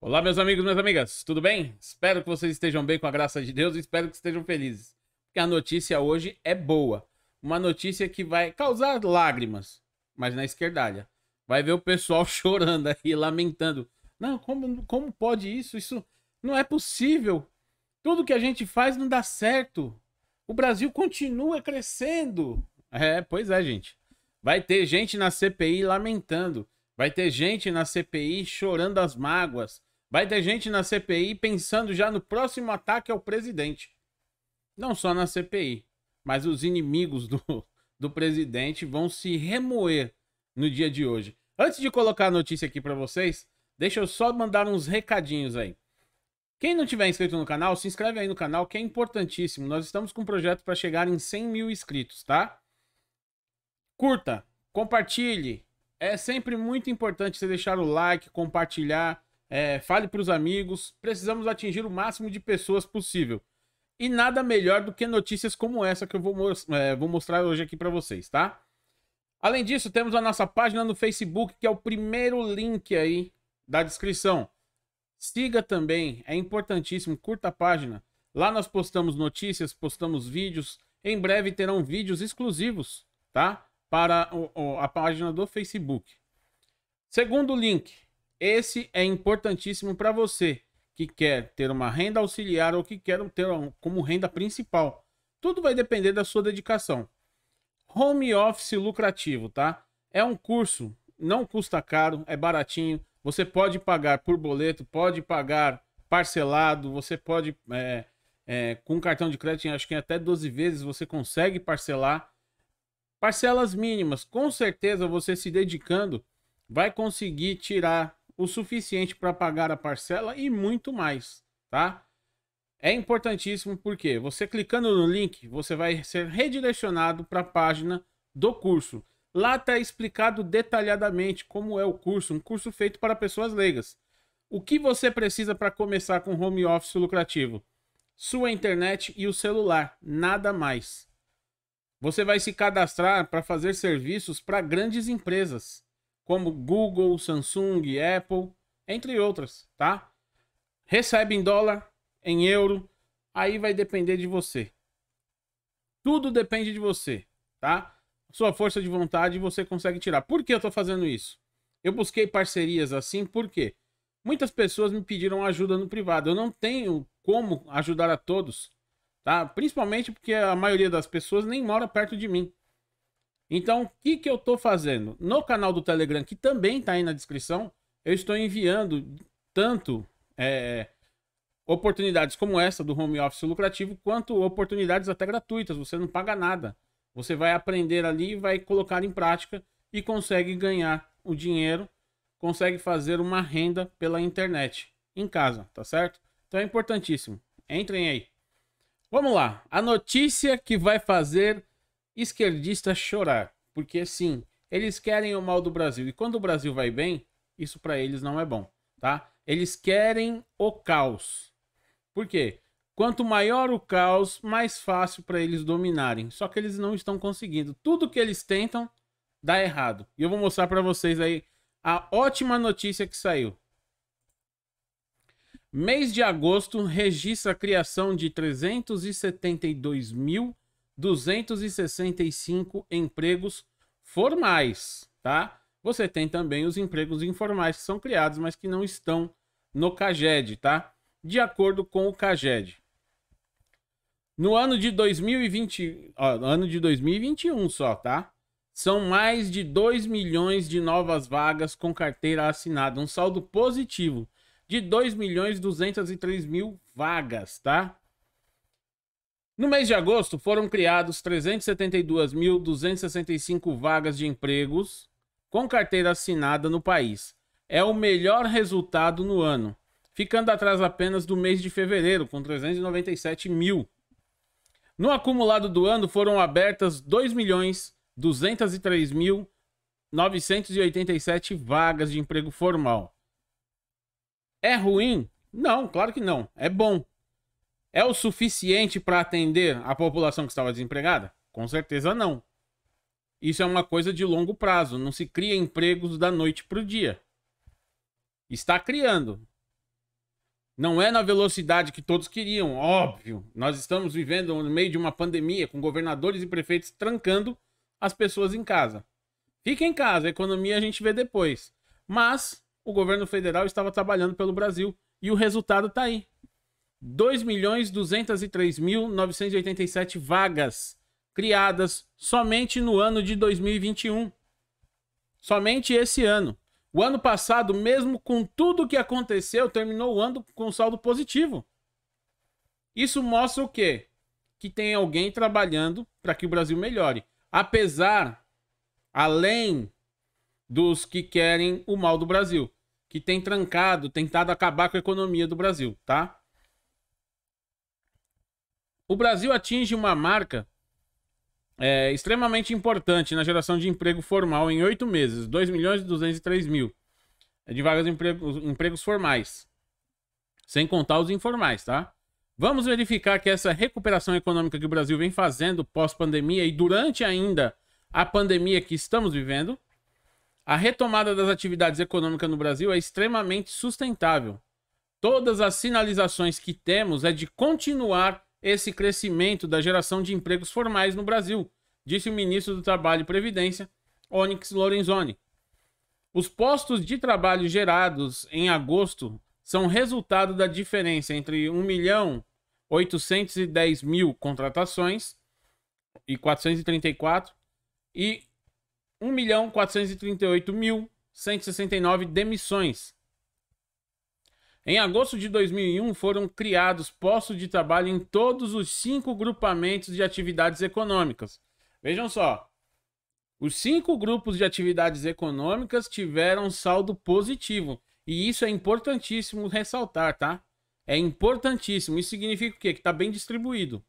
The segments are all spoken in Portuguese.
Olá, meus amigos, minhas amigas, tudo bem? Espero que vocês estejam bem com a graça de Deus e espero que estejam felizes. Porque a notícia hoje é boa. Uma notícia que vai causar lágrimas, mas na esquerdalha. Vai ver o pessoal chorando aí, lamentando. Não, como, como pode isso? Isso não é possível. Tudo que a gente faz não dá certo. O Brasil continua crescendo. É, pois é, gente. Vai ter gente na CPI lamentando. Vai ter gente na CPI chorando as mágoas. Vai ter gente na CPI pensando já no próximo ataque ao presidente. Não só na CPI, mas os inimigos do, do presidente vão se remoer no dia de hoje. Antes de colocar a notícia aqui para vocês, deixa eu só mandar uns recadinhos aí. Quem não tiver inscrito no canal, se inscreve aí no canal que é importantíssimo. Nós estamos com um projeto para chegar em 100 mil inscritos, tá? Curta, compartilhe. É sempre muito importante você deixar o like, compartilhar, é, fale para os amigos. Precisamos atingir o máximo de pessoas possível. E nada melhor do que notícias como essa que eu vou, é, vou mostrar hoje aqui para vocês, tá? Além disso, temos a nossa página no Facebook, que é o primeiro link aí da descrição. Siga também, é importantíssimo, curta a página. Lá nós postamos notícias, postamos vídeos. Em breve terão vídeos exclusivos, tá? para o, a página do Facebook. Segundo link, esse é importantíssimo para você que quer ter uma renda auxiliar ou que quer ter como renda principal. Tudo vai depender da sua dedicação. Home Office lucrativo, tá? É um curso, não custa caro, é baratinho. Você pode pagar por boleto, pode pagar parcelado, você pode é, é, com cartão de crédito, acho que até 12 vezes você consegue parcelar. Parcelas mínimas, com certeza você se dedicando vai conseguir tirar o suficiente para pagar a parcela e muito mais, tá? É importantíssimo porque você clicando no link, você vai ser redirecionado para a página do curso. Lá está explicado detalhadamente como é o curso, um curso feito para pessoas leigas. O que você precisa para começar com home office lucrativo? Sua internet e o celular, nada mais. Você vai se cadastrar para fazer serviços para grandes empresas, como Google, Samsung, Apple, entre outras, tá? Recebe em dólar, em euro, aí vai depender de você. Tudo depende de você, tá? Sua força de vontade você consegue tirar. Por que eu estou fazendo isso? Eu busquei parcerias assim, por quê? Muitas pessoas me pediram ajuda no privado. Eu não tenho como ajudar a todos. Tá? Principalmente porque a maioria das pessoas nem mora perto de mim. Então, o que, que eu estou fazendo? No canal do Telegram, que também está aí na descrição, eu estou enviando tanto é, oportunidades como essa do home office lucrativo, quanto oportunidades até gratuitas. Você não paga nada. Você vai aprender ali, vai colocar em prática e consegue ganhar o dinheiro, consegue fazer uma renda pela internet em casa, tá certo? Então é importantíssimo. Entrem aí. Vamos lá. A notícia que vai fazer esquerdista chorar. Porque sim, eles querem o mal do Brasil. E quando o Brasil vai bem, isso para eles não é bom, tá? Eles querem o caos. Por quê? Quanto maior o caos, mais fácil para eles dominarem. Só que eles não estão conseguindo. Tudo que eles tentam dá errado. E eu vou mostrar para vocês aí a ótima notícia que saiu. Mês de agosto registra a criação de 372.265 empregos formais, tá? Você tem também os empregos informais que são criados, mas que não estão no CAGED, tá? De acordo com o CAGED. No ano de 2020, ó, ano de 2021 só, tá? São mais de 2 milhões de novas vagas com carteira assinada, um saldo positivo de 2 milhões 203 mil vagas, tá? No mês de agosto foram criados 372.265 vagas de empregos com carteira assinada no país. É o melhor resultado no ano, ficando atrás apenas do mês de fevereiro, com 397 mil. No acumulado do ano foram abertas 2 milhões 203 mil vagas de emprego formal, é ruim? Não, claro que não. É bom. É o suficiente para atender a população que estava desempregada? Com certeza não. Isso é uma coisa de longo prazo. Não se cria empregos da noite para o dia. Está criando. Não é na velocidade que todos queriam, óbvio. Nós estamos vivendo no meio de uma pandemia, com governadores e prefeitos trancando as pessoas em casa. Fica em casa, a economia a gente vê depois. Mas o governo federal estava trabalhando pelo Brasil. E o resultado está aí. 2.203.987 vagas criadas somente no ano de 2021. Somente esse ano. O ano passado, mesmo com tudo o que aconteceu, terminou o ano com saldo positivo. Isso mostra o quê? Que tem alguém trabalhando para que o Brasil melhore. Apesar, além dos que querem o mal do Brasil que tem trancado, tentado acabar com a economia do Brasil, tá? O Brasil atinge uma marca é, extremamente importante na geração de emprego formal em oito meses, 2 milhões e 203 mil é, de vagas de empregos formais, sem contar os informais, tá? Vamos verificar que essa recuperação econômica que o Brasil vem fazendo pós-pandemia e durante ainda a pandemia que estamos vivendo, a retomada das atividades econômicas no Brasil é extremamente sustentável. Todas as sinalizações que temos é de continuar esse crescimento da geração de empregos formais no Brasil, disse o ministro do Trabalho e Previdência, Onyx Lorenzoni. Os postos de trabalho gerados em agosto são resultado da diferença entre 1 milhão 810 mil contratações e 434 e 1.438.169 demissões. Em agosto de 2001, foram criados postos de trabalho em todos os cinco grupamentos de atividades econômicas. Vejam só. Os cinco grupos de atividades econômicas tiveram saldo positivo. E isso é importantíssimo ressaltar, tá? É importantíssimo. Isso significa o quê? Que está bem distribuído.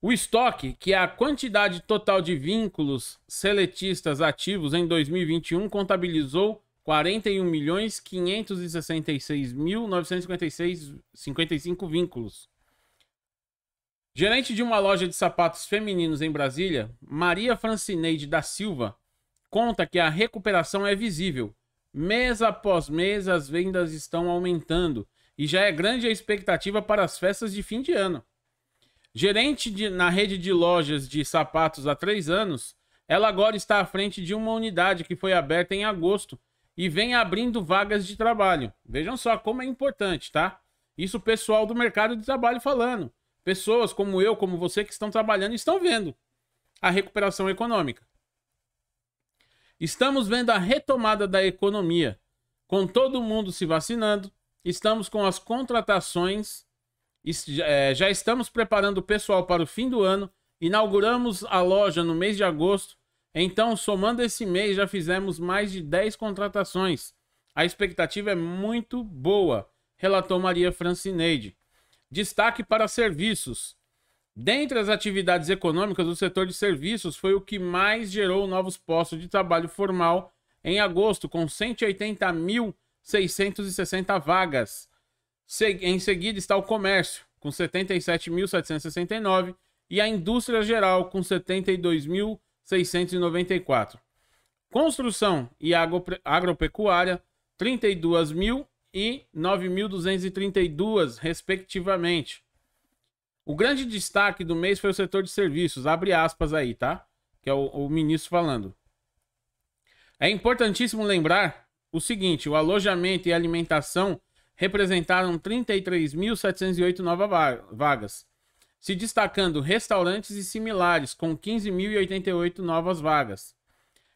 O estoque, que é a quantidade total de vínculos seletistas ativos em 2021, contabilizou 41 milhões vínculos. Gerente de uma loja de sapatos femininos em Brasília, Maria Francineide da Silva, conta que a recuperação é visível. Mês após mês, as vendas estão aumentando e já é grande a expectativa para as festas de fim de ano. Gerente de, na rede de lojas de sapatos há três anos, ela agora está à frente de uma unidade que foi aberta em agosto e vem abrindo vagas de trabalho. Vejam só como é importante, tá? Isso o pessoal do mercado de trabalho falando. Pessoas como eu, como você que estão trabalhando estão vendo a recuperação econômica. Estamos vendo a retomada da economia, com todo mundo se vacinando, estamos com as contratações é, já estamos preparando o pessoal para o fim do ano. Inauguramos a loja no mês de agosto. Então, somando esse mês, já fizemos mais de 10 contratações. A expectativa é muito boa, relatou Maria Francineide. Destaque para serviços. Dentre as atividades econômicas, o setor de serviços foi o que mais gerou novos postos de trabalho formal em agosto, com 180.660 vagas. Em seguida está o comércio, com 77.769, e a indústria geral, com 72.694. Construção e agropecuária, 32.000 e 9.232, respectivamente. O grande destaque do mês foi o setor de serviços, abre aspas aí, tá? Que é o, o ministro falando. É importantíssimo lembrar o seguinte: o alojamento e alimentação representaram 33.708 novas vagas, se destacando restaurantes e similares, com 15.088 novas vagas.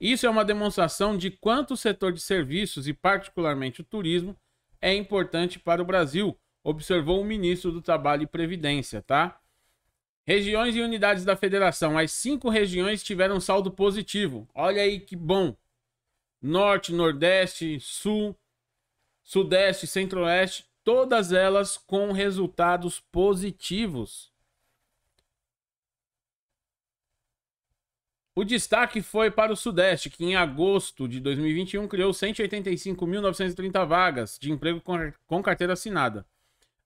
Isso é uma demonstração de quanto o setor de serviços, e particularmente o turismo, é importante para o Brasil, observou o ministro do Trabalho e Previdência, tá? Regiões e unidades da federação. As cinco regiões tiveram saldo positivo. Olha aí que bom. Norte, Nordeste, Sul, Sudeste, Centro-Oeste, todas elas com resultados positivos. O destaque foi para o Sudeste, que em agosto de 2021 criou 185.930 vagas de emprego com carteira assinada.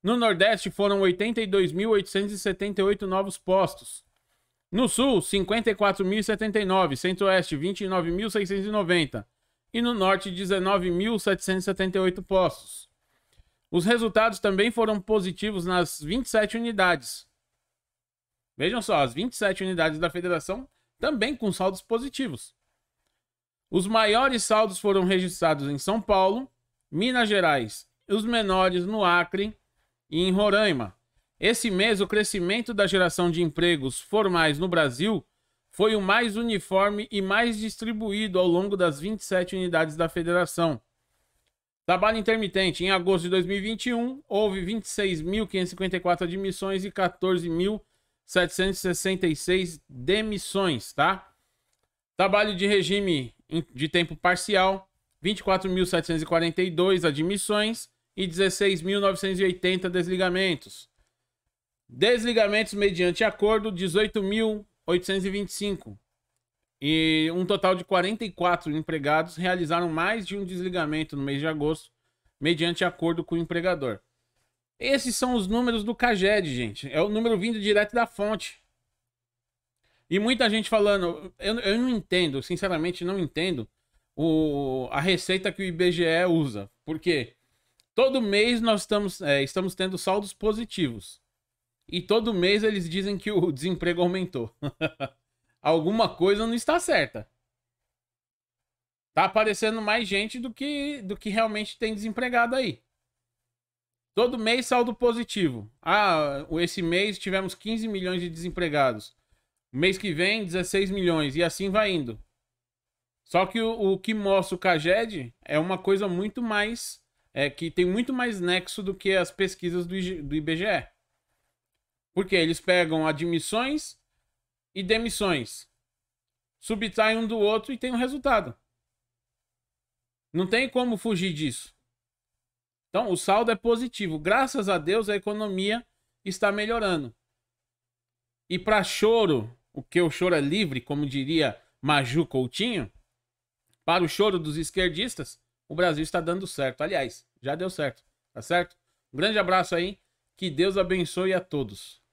No Nordeste foram 82.878 novos postos. No Sul, 54.079, Centro-Oeste 29.690, e no norte 19.778 postos. Os resultados também foram positivos nas 27 unidades. Vejam só, as 27 unidades da federação também com saldos positivos. Os maiores saldos foram registrados em São Paulo, Minas Gerais, e os menores no Acre e em Roraima. Esse mês, o crescimento da geração de empregos formais no Brasil foi o mais uniforme e mais distribuído ao longo das 27 unidades da federação. Trabalho intermitente. Em agosto de 2021, houve 26.554 admissões e 14.766 demissões, tá? Trabalho de regime de tempo parcial, 24.742 admissões e 16.980 desligamentos. Desligamentos mediante acordo, 18.000 825. E um total de 44 empregados realizaram mais de um desligamento no mês de agosto, mediante acordo com o empregador. Esses são os números do Caged, gente. É o número vindo direto da fonte. E muita gente falando, eu, eu não entendo, sinceramente não entendo o, a receita que o IBGE usa. Por quê? Todo mês nós estamos, é, estamos tendo saldos positivos e todo mês eles dizem que o desemprego aumentou. Alguma coisa não está certa. Tá aparecendo mais gente do que, do que realmente tem desempregado aí. Todo mês saldo positivo. Ah, esse mês tivemos 15 milhões de desempregados. Mês que vem, 16 milhões. E assim vai indo. Só que o, o que mostra o Caged é uma coisa muito mais. É, que tem muito mais nexo do que as pesquisas do, do IBGE. Porque eles pegam admissões e demissões, subtraem um do outro e tem um resultado. Não tem como fugir disso. Então, o saldo é positivo. Graças a Deus, a economia está melhorando. E para choro, o que o choro é livre, como diria Maju Coutinho, para o choro dos esquerdistas, o Brasil está dando certo. Aliás, já deu certo, tá certo? Um grande abraço aí, que Deus abençoe a todos.